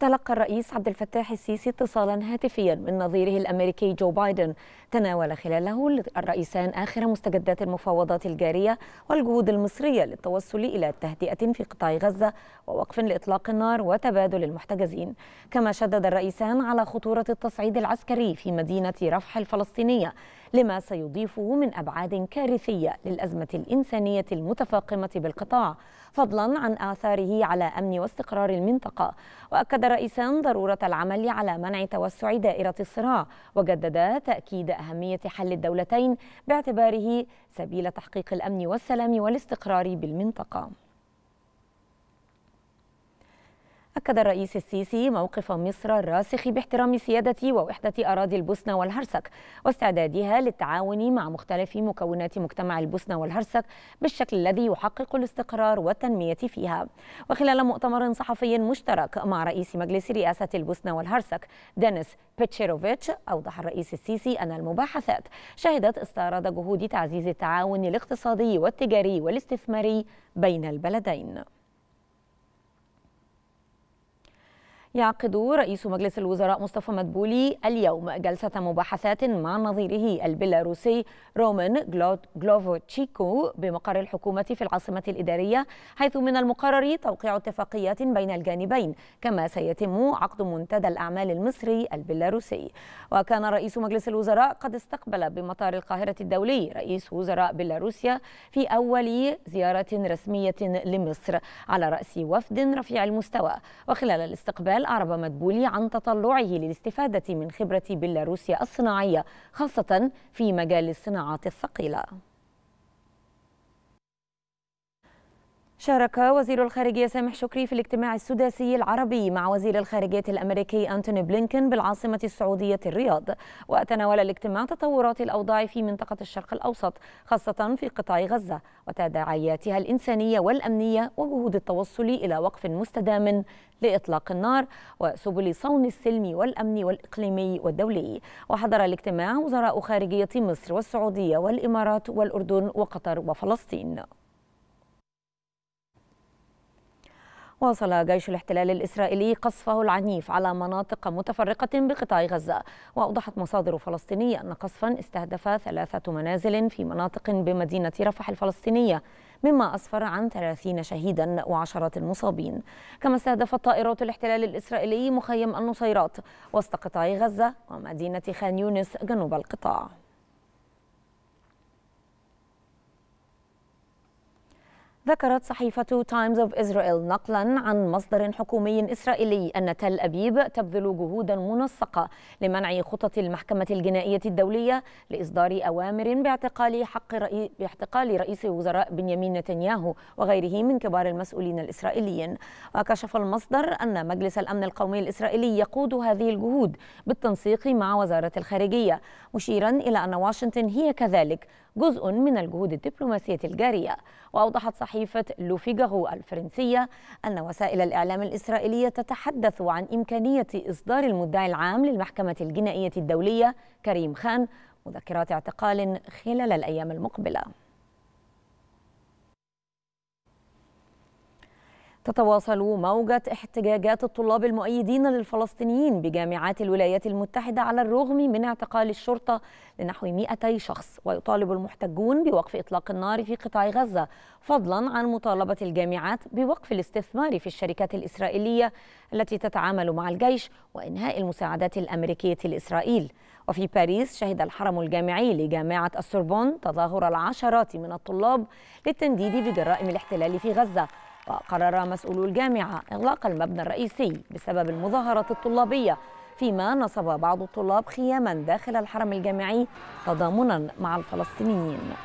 تلقى الرئيس عبد الفتاح السيسي اتصالا هاتفيا من نظيره الامريكي جو بايدن تناول خلاله الرئيسان اخر مستجدات المفاوضات الجاريه والجهود المصريه للتوصل الى تهدئه في قطاع غزه ووقف لاطلاق النار وتبادل المحتجزين كما شدد الرئيسان على خطوره التصعيد العسكري في مدينه رفح الفلسطينيه لما سيضيفه من ابعاد كارثيه للازمه الانسانيه المتفاقمه بالقطاع فضلا عن اثاره على امن واستقرار المنطقه واكد الرئيسان ضرورة العمل على منع توسع دائرة الصراع وجددا تأكيد أهمية حل الدولتين باعتباره سبيل تحقيق الأمن والسلام والاستقرار بالمنطقة أكد الرئيس السيسي موقف مصر الراسخ باحترام سيادة ووحدة أراضي البوسنة والهرسك واستعدادها للتعاون مع مختلف مكونات مجتمع البوسنة والهرسك بالشكل الذي يحقق الاستقرار والتنمية فيها وخلال مؤتمر صحفي مشترك مع رئيس مجلس رئاسة البوسنة والهرسك دينيس بيتشيروفيتش أوضح الرئيس السيسي أن المباحثات شهدت استعراض جهود تعزيز التعاون الاقتصادي والتجاري والاستثماري بين البلدين يعقد رئيس مجلس الوزراء مصطفى مدبولي اليوم جلسة مباحثات مع نظيره البيلاروسي رومان جلوفوتشيكو بمقر الحكومة في العاصمة الإدارية حيث من المقرر توقيع اتفاقيات بين الجانبين كما سيتم عقد منتدى الأعمال المصري البيلاروسي وكان رئيس مجلس الوزراء قد استقبل بمطار القاهرة الدولي رئيس وزراء بيلاروسيا في أول زيارة رسمية لمصر على رأس وفد رفيع المستوى وخلال الاستقبال الأعرب مدبولي عن تطلعه للاستفادة من خبرة بيلاروسيا الصناعية خاصة في مجال الصناعات الثقيلة شارك وزير الخارجية سامح شكري في الاجتماع السداسي العربي مع وزير الخارجية الأمريكي أنتوني بلينكن بالعاصمة السعودية الرياض وتناول الاجتماع تطورات الأوضاع في منطقة الشرق الأوسط خاصة في قطاع غزة وتداعياتها الإنسانية والأمنية وجهود التوصل إلى وقف مستدام لإطلاق النار وسبل صون السلم والأمن والإقليمي والدولي وحضر الاجتماع وزراء خارجية مصر والسعودية والإمارات والأردن وقطر وفلسطين واصل جيش الاحتلال الإسرائيلي قصفه العنيف على مناطق متفرقة بقطاع غزة وأوضحت مصادر فلسطينية أن قصفا استهدف ثلاثة منازل في مناطق بمدينة رفح الفلسطينية مما أسفر عن 30 شهيدا وعشرات المصابين كما استهدفت طائرات الاحتلال الإسرائيلي مخيم النصيرات وسط قطاع غزة ومدينة خان يونس جنوب القطاع ذكرت صحيفة تايمز اوف إسرائيل نقلا عن مصدر حكومي إسرائيلي أن تل أبيب تبذل جهودا منسقة لمنع خطط المحكمة الجنائية الدولية لإصدار أوامر باعتقال حق رئي... باعتقال رئيس وزراء بنيامين نتنياهو وغيره من كبار المسؤولين الإسرائيليين وكشف المصدر أن مجلس الأمن القومي الإسرائيلي يقود هذه الجهود بالتنسيق مع وزارة الخارجية مشيرا إلى أن واشنطن هي كذلك جزء من الجهود الدبلوماسية الجارية وأوضحت صحيفة لوفيغارو الفرنسية أن وسائل الإعلام الإسرائيلية تتحدث عن إمكانية إصدار المدعي العام للمحكمة الجنائية الدولية كريم خان مذكرات اعتقال خلال الأيام المقبلة تتواصل موجة احتجاجات الطلاب المؤيدين للفلسطينيين بجامعات الولايات المتحدة على الرغم من اعتقال الشرطة لنحو 200 شخص ويطالب المحتجون بوقف إطلاق النار في قطاع غزة فضلا عن مطالبة الجامعات بوقف الاستثمار في الشركات الإسرائيلية التي تتعامل مع الجيش وإنهاء المساعدات الأمريكية لإسرائيل وفي باريس شهد الحرم الجامعي لجامعة السوربون تظاهر العشرات من الطلاب للتنديد بجرائم الاحتلال في غزة وقرر مسؤولو الجامعة إغلاق المبنى الرئيسي بسبب المظاهرة الطلابية فيما نصب بعض الطلاب خياما داخل الحرم الجامعي تضامنا مع الفلسطينيين